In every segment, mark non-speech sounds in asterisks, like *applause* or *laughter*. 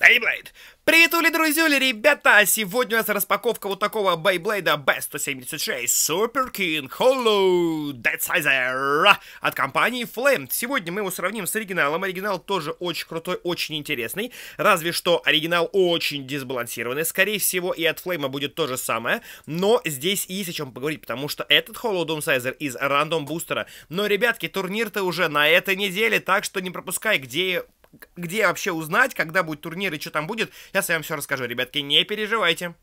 Бейблейд! Привет, ули, друзюли, ребята! А сегодня у нас распаковка вот такого Бейблейда B176 Super King Hollow Dead Sizer от компании Flame. Сегодня мы его сравним с оригиналом. Оригинал тоже очень крутой, очень интересный. Разве что оригинал очень дисбалансированный. Скорее всего и от Flame будет то же самое. Но здесь есть о чем поговорить, потому что этот Hollow Doom Sizer из рандом бустера. Но, ребятки, турнир-то уже на этой неделе, так что не пропускай, где где вообще узнать, когда будет турнир и что там будет, я с вами все расскажу, ребятки, не переживайте.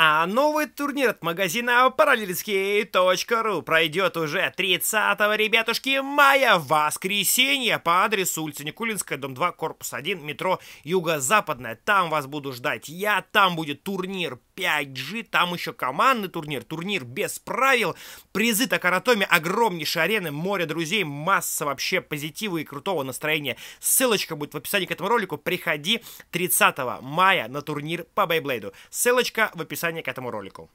А новый турнир от магазина параллельский.ру пройдет уже 30-го, ребятушки, мая, воскресенье, по адресу улица Никулинская, дом 2, корпус 1, метро Юго-Западная. Там вас буду ждать я, там будет турнир 5G, там еще командный турнир, турнир без правил, призы так Такаратоми, огромнейшая арены, море друзей, масса вообще позитива и крутого настроения. Ссылочка будет в описании к этому ролику. Приходи 30 мая на турнир по Бейблейду. Ссылочка в описании к этому ролику.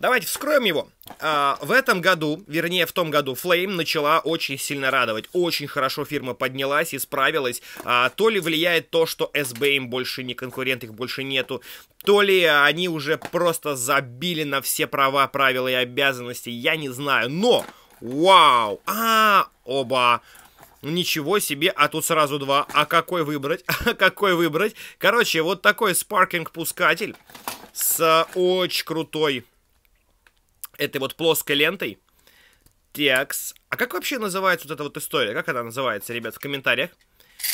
Давайте вскроем его. А, в этом году, вернее в том году, Flame начала очень сильно радовать. Очень хорошо фирма поднялась и справилась. А, то ли влияет то, что SBM больше не конкурент, их больше нету, то ли они уже просто забили на все права, правила и обязанности, я не знаю. Но, вау, а, оба, ну, Ничего себе, а тут сразу два. А какой выбрать? *laughs* А какой выбрать? Короче, вот такой спаркинг-пускатель с э, очень крутой этой вот плоской лентой. текст. А как вообще называется вот эта вот история? Как она называется, ребят, в комментариях?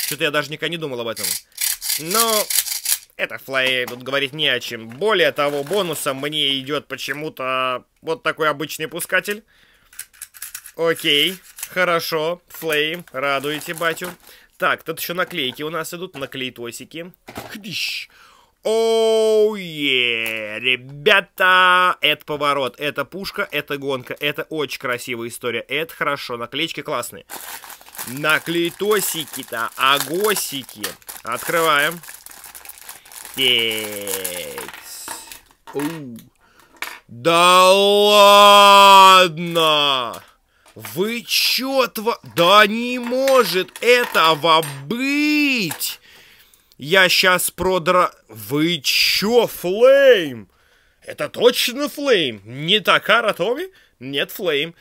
Что-то я даже никогда не думал об этом. Но это флай тут говорить не о чем. Более того, бонусом мне идет почему-то вот такой обычный пускатель. Окей, хорошо. Флейм, радуйте батю. Так, тут еще наклейки у нас идут, наклейтосики. Хдыщ. Оу, е, ребята! Это поворот, это пушка, это гонка, это очень красивая история, это хорошо, наклеечки классные. Наклейтосики-то, агосики. Открываем. Текс. Да ладно! Вы чё тво- Да не может этого быть! Я сейчас продра... Вы чё, Флейм? Это точно Флейм? Не Такара Томи? Нет, Флейм.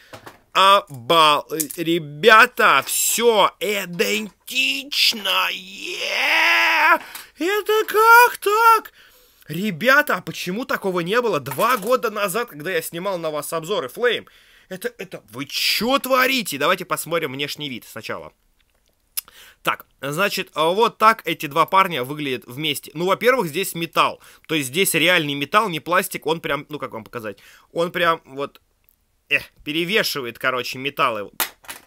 Обал... Ребята, все идентично. Yeah! Это как так? Ребята, а почему такого не было два года назад, когда я снимал на вас обзоры Флейм? Это, это, вы чё творите? Давайте посмотрим внешний вид сначала. Так, значит, э, вот так эти два парня выглядят вместе. Ну, во-первых, здесь металл. То есть здесь реальный металл, не пластик. Он прям, ну, как вам показать? Он прям вот эх, перевешивает, короче, металлы. его.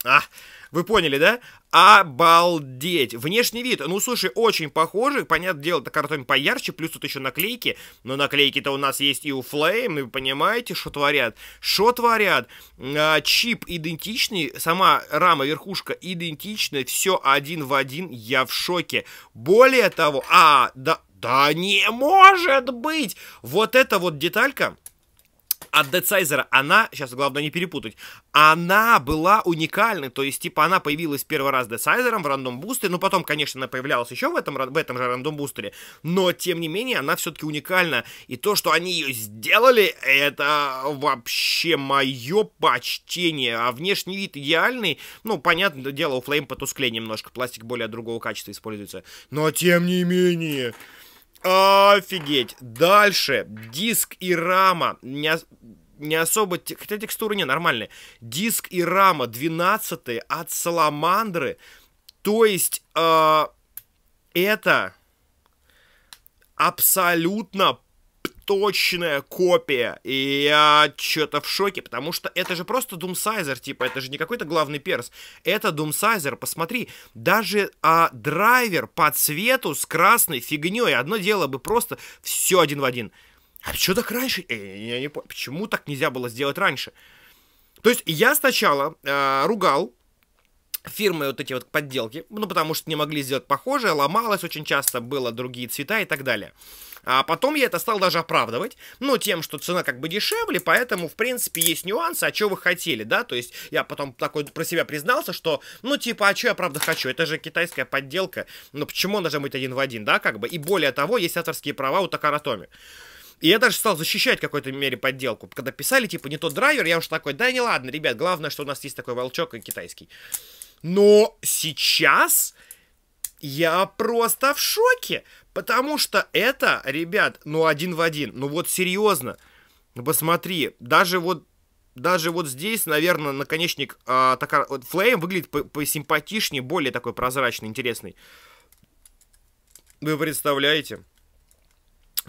А, вы поняли, да? Обалдеть! Внешний вид, ну, слушай, очень похожий. Понятное дело, это картон поярче, плюс тут еще наклейки. Но наклейки-то у нас есть и у Flame, вы понимаете, что творят? Что творят? А, чип идентичный, сама рама, верхушка идентичная, все один в один, я в шоке. Более того, а, да, да не может быть! Вот эта вот деталька, от Deadsizer, она, сейчас главное не перепутать, она была уникальной, то есть, типа, она появилась первый раз Deadsizer в рандом бустере, ну, потом, конечно, она появлялась еще в этом, в этом же рандом бустере, но, тем не менее, она все-таки уникальна, и то, что они ее сделали, это вообще мое почтение, а внешний вид идеальный, ну, понятное дело, у Flame потусклее немножко, пластик более другого качества используется, но, тем не менее... Офигеть. Дальше. Диск и рама. Не, не особо... Хотя текстуры не нормальные. Диск и рама 12 от Саламандры. То есть э, это абсолютно точная копия. И я что-то в шоке, потому что это же просто Думсайзер, типа, это же не какой-то главный перс. Это Думсайзер, посмотри, даже а, драйвер по цвету с красной фигней. Одно дело бы просто все один в один. А почему так раньше? Э, я не понял, почему так нельзя было сделать раньше? То есть я сначала э, ругал фирмы вот эти вот подделки, ну потому что не могли сделать похожее, ломалось очень часто, было другие цвета и так далее. А потом я это стал даже оправдывать, ну, тем, что цена как бы дешевле, поэтому, в принципе, есть нюансы, а что вы хотели, да, то есть я потом такой про себя признался, что, ну, типа, а что я правда хочу, это же китайская подделка, ну, почему она должна быть один в один, да, как бы, и более того, есть авторские права у Такаратоми. И я даже стал защищать в какой-то мере подделку. Когда писали, типа, не тот драйвер, я уже такой, да не ладно, ребят, главное, что у нас есть такой волчок и китайский. Но сейчас я просто в шоке, потому что это, ребят, ну один в один, ну вот серьезно. Посмотри, даже вот даже вот здесь, наверное, наконечник а, такая, вот, Флейм выглядит посимпатичнее, более такой прозрачный, интересный. Вы представляете?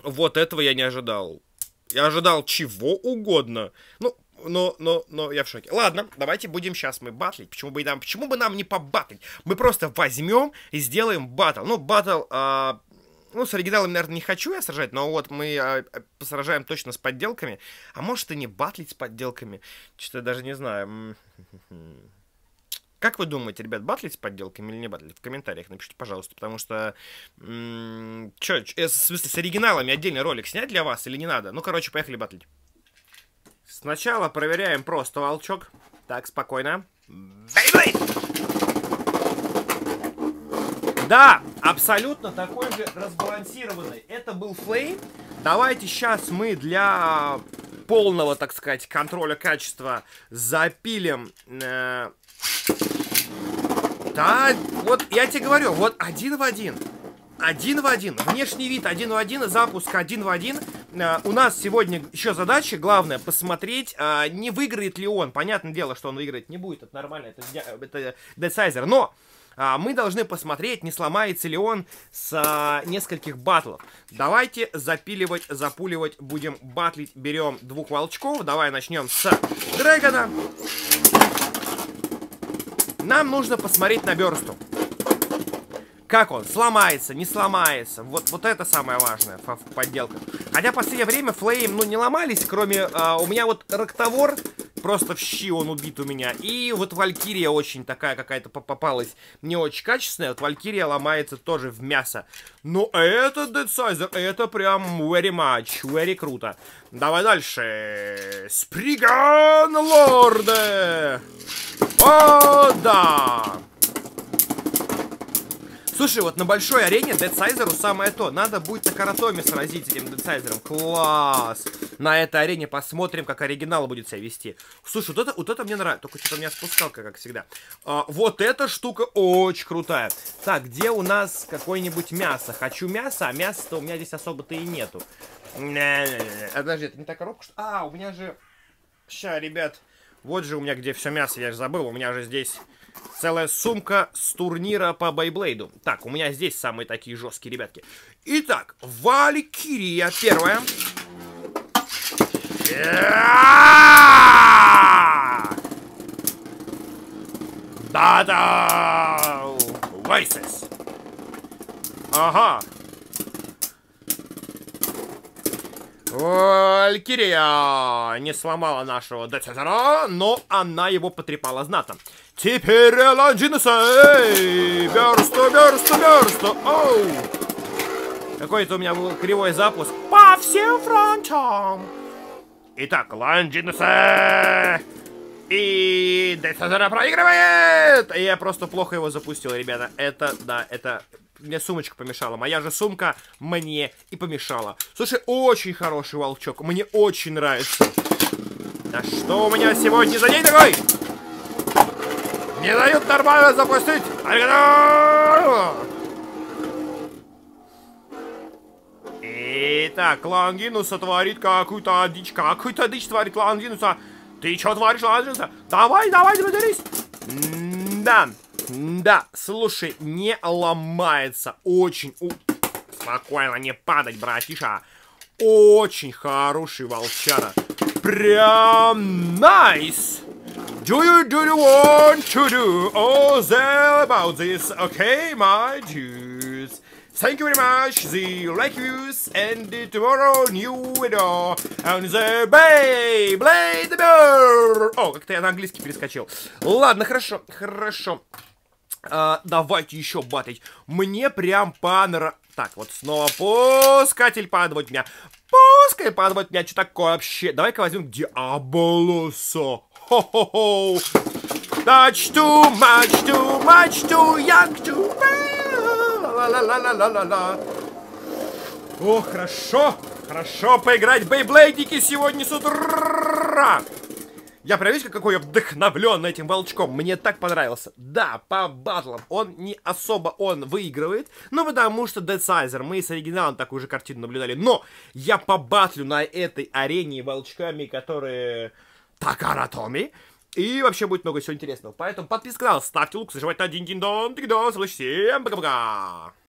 Вот этого я не ожидал. Я ожидал чего угодно. Ну, но, но, но я в шоке. Ладно, давайте будем сейчас мы батлить. Почему бы, и нам, почему бы нам не побатлить? Мы просто возьмем и сделаем батл. Ну, батл... А, ну, с оригиналами, наверное, не хочу я сражать, но вот мы а, а сражаем точно с подделками. А может и не батлить с подделками? Что-то я даже не знаю. Как вы думаете, ребят, батлить с подделками или не батлить? В комментариях напишите, пожалуйста, потому что... Чё, э, в смысле, с оригиналами отдельный ролик снять для вас или не надо? Ну, короче, поехали батлить. Сначала проверяем просто волчок. Так, спокойно. Да, абсолютно такой же разбалансированный. Это был флейм. Давайте сейчас мы для полного, так сказать, контроля качества запилим... Э... Да, вот я тебе говорю, вот один в один. Один в один. Внешний вид один в один, запуск один в один. А, у нас сегодня еще задача, главная посмотреть, а, не выиграет ли он. Понятное дело, что он выиграть не будет, это нормально, это, это десайзер. Но а, мы должны посмотреть, не сломается ли он с нескольких батлов. Давайте запиливать, запуливать будем батлить. Берем двух волчков. Давай начнем с Дрэгона. Нам нужно посмотреть на Берсту. Как он? Сломается, не сломается. Вот, вот это самое важное в подделках. Хотя а в последнее время флейм, ну, не ломались, кроме... А, у меня вот Рактовор просто в щи он убит у меня. И вот Валькирия очень такая какая-то попалась не очень качественная. Вот Валькирия ломается тоже в мясо. Но этот Дедсайзер, это прям very much, very круто. Давай дальше. Сприган Лорде! О, да! Слушай, вот на большой арене Дедсайзеру самое то. Надо будет на Каратоме сразить этим Дедсайзером. Класс! На этой арене посмотрим, как оригинал будет себя вести. Слушай, вот это, вот это мне нравится. Только что-то у меня спускалка, как всегда. А, вот эта штука очень крутая. Так, где у нас какое-нибудь мясо? Хочу мясо, а мяса-то у меня здесь особо-то и нету. Подожди, это не та коробка, что... А, у меня же... Ща, ребят... Вот же у меня где все мясо, я же забыл. У меня же здесь целая сумка с турнира по Бейблейду. Так, у меня здесь самые такие жесткие ребятки. Итак, Валькирия первая. Да-да! Вайсес! Ага, Валькирия не сломала нашего Децезера, но она его потрепала знатно. Теперь Эланджинесей! Берсту, берсту, берсту! Оу! Какой-то у меня был кривой запуск. По всем фронтам! Итак, Ланджинесе! И Децезера проигрывает! Я просто плохо его запустил, ребята. Это, да, это мне сумочка помешала. Моя же сумка мне и помешала. Слушай, очень хороший волчок. Мне очень нравится. Да что у меня сегодня за день такой? Не дают нормально запустить! Итак, Лангинуса творит какую-то дичь. Какую-то дичь творит Лангинуса. Ты что творишь, Лангинуса? Давай, давай, разберись! Да. Да, слушай, не ломается. Очень... У... Спокойно, не падать, братиша. Очень хороший волчара. Прям найс! Do you, do you want to do all that about this? Okay, my dudes. Thank you very much, the like views, and tomorrow new video on the bay, Beyblade bird. О, как-то я на английский перескочил. Ладно, хорошо, хорошо. А, давайте еще батить. Мне прям понрав... Так, вот снова пускатель подводит меня. Пускай подводит меня. Что такое вообще? Давай-ка возьмем Диаболоса. Хо-хо-хо. Much too much, too much, too young, too la la la la la la. О, хорошо. Хорошо поиграть в бейблейдики сегодня с утра. Я прям видите, какой я вдохновлен этим волчком. Мне так понравился. Да, по батлам он не особо он выигрывает, но ну, потому что Дедсайзер, мы с оригиналом такую же картину наблюдали. Но я по батлю на этой арене волчками, которые... Такаратоми. И вообще будет много всего интересного. Поэтому подписка на канал, ставьте лук, зажимайте на динь-динь-дон, динь-дон, всем пока-пока!